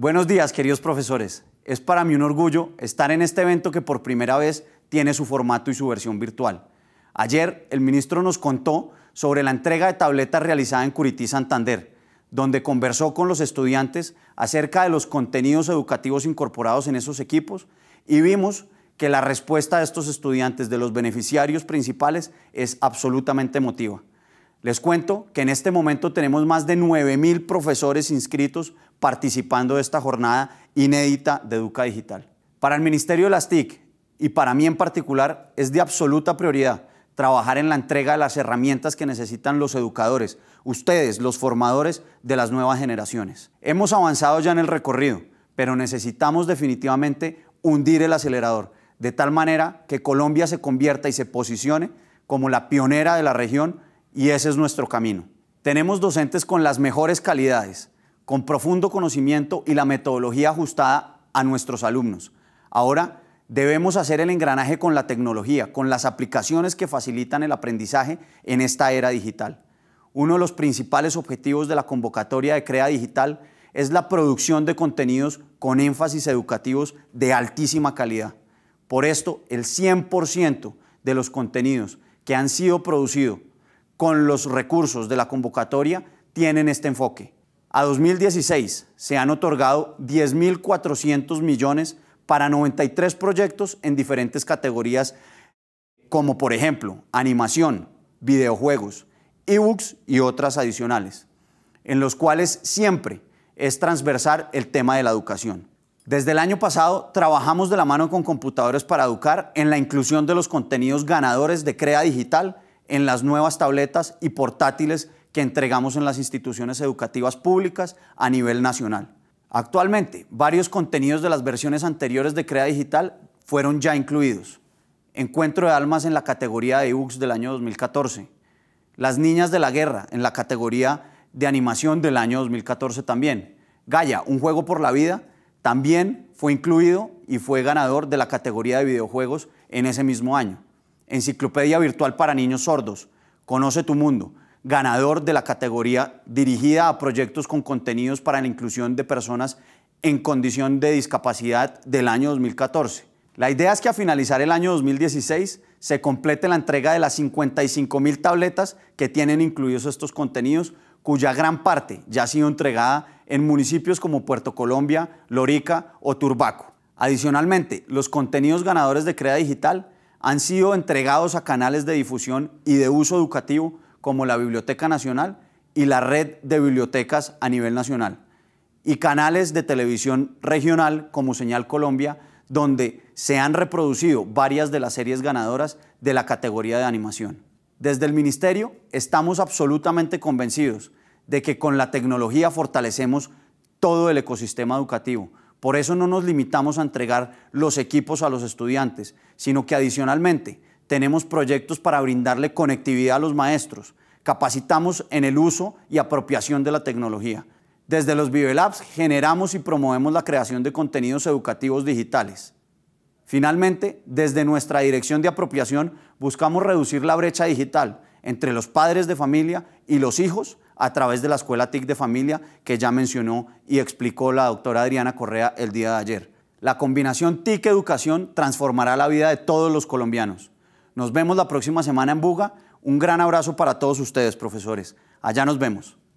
Buenos días, queridos profesores. Es para mí un orgullo estar en este evento que por primera vez tiene su formato y su versión virtual. Ayer el ministro nos contó sobre la entrega de tabletas realizada en Curití Santander, donde conversó con los estudiantes acerca de los contenidos educativos incorporados en esos equipos y vimos que la respuesta de estos estudiantes, de los beneficiarios principales, es absolutamente emotiva. Les cuento que en este momento tenemos más de 9.000 profesores inscritos participando de esta jornada inédita de Educa Digital. Para el Ministerio de las TIC y para mí en particular es de absoluta prioridad trabajar en la entrega de las herramientas que necesitan los educadores, ustedes, los formadores de las nuevas generaciones. Hemos avanzado ya en el recorrido, pero necesitamos definitivamente hundir el acelerador, de tal manera que Colombia se convierta y se posicione como la pionera de la región y ese es nuestro camino. Tenemos docentes con las mejores calidades, con profundo conocimiento y la metodología ajustada a nuestros alumnos. Ahora debemos hacer el engranaje con la tecnología, con las aplicaciones que facilitan el aprendizaje en esta era digital. Uno de los principales objetivos de la convocatoria de CREA Digital es la producción de contenidos con énfasis educativos de altísima calidad. Por esto, el 100% de los contenidos que han sido producidos con los recursos de la convocatoria tienen este enfoque. A 2016 se han otorgado 10.400 millones para 93 proyectos en diferentes categorías, como por ejemplo animación, videojuegos, ebooks y otras adicionales, en los cuales siempre es transversal el tema de la educación. Desde el año pasado trabajamos de la mano con computadores para educar en la inclusión de los contenidos ganadores de Crea Digital en las nuevas tabletas y portátiles que entregamos en las instituciones educativas públicas a nivel nacional. Actualmente, varios contenidos de las versiones anteriores de Crea Digital fueron ya incluidos. Encuentro de almas en la categoría de ebooks del año 2014. Las niñas de la guerra en la categoría de animación del año 2014 también. Gaia, un juego por la vida, también fue incluido y fue ganador de la categoría de videojuegos en ese mismo año. Enciclopedia Virtual para Niños Sordos, Conoce tu Mundo, ganador de la categoría dirigida a proyectos con contenidos para la inclusión de personas en condición de discapacidad del año 2014. La idea es que a finalizar el año 2016 se complete la entrega de las 55 mil tabletas que tienen incluidos estos contenidos, cuya gran parte ya ha sido entregada en municipios como Puerto Colombia, Lorica o Turbaco. Adicionalmente, los contenidos ganadores de Crea Digital han sido entregados a canales de difusión y de uso educativo como la Biblioteca Nacional y la Red de Bibliotecas a nivel nacional, y canales de televisión regional como Señal Colombia, donde se han reproducido varias de las series ganadoras de la categoría de animación. Desde el Ministerio estamos absolutamente convencidos de que con la tecnología fortalecemos todo el ecosistema educativo, por eso no nos limitamos a entregar los equipos a los estudiantes, sino que adicionalmente tenemos proyectos para brindarle conectividad a los maestros. Capacitamos en el uso y apropiación de la tecnología. Desde los VivelApps generamos y promovemos la creación de contenidos educativos digitales. Finalmente, desde nuestra dirección de apropiación buscamos reducir la brecha digital, entre los padres de familia y los hijos a través de la escuela TIC de familia que ya mencionó y explicó la doctora Adriana Correa el día de ayer. La combinación TIC Educación transformará la vida de todos los colombianos. Nos vemos la próxima semana en Buga. Un gran abrazo para todos ustedes, profesores. Allá nos vemos.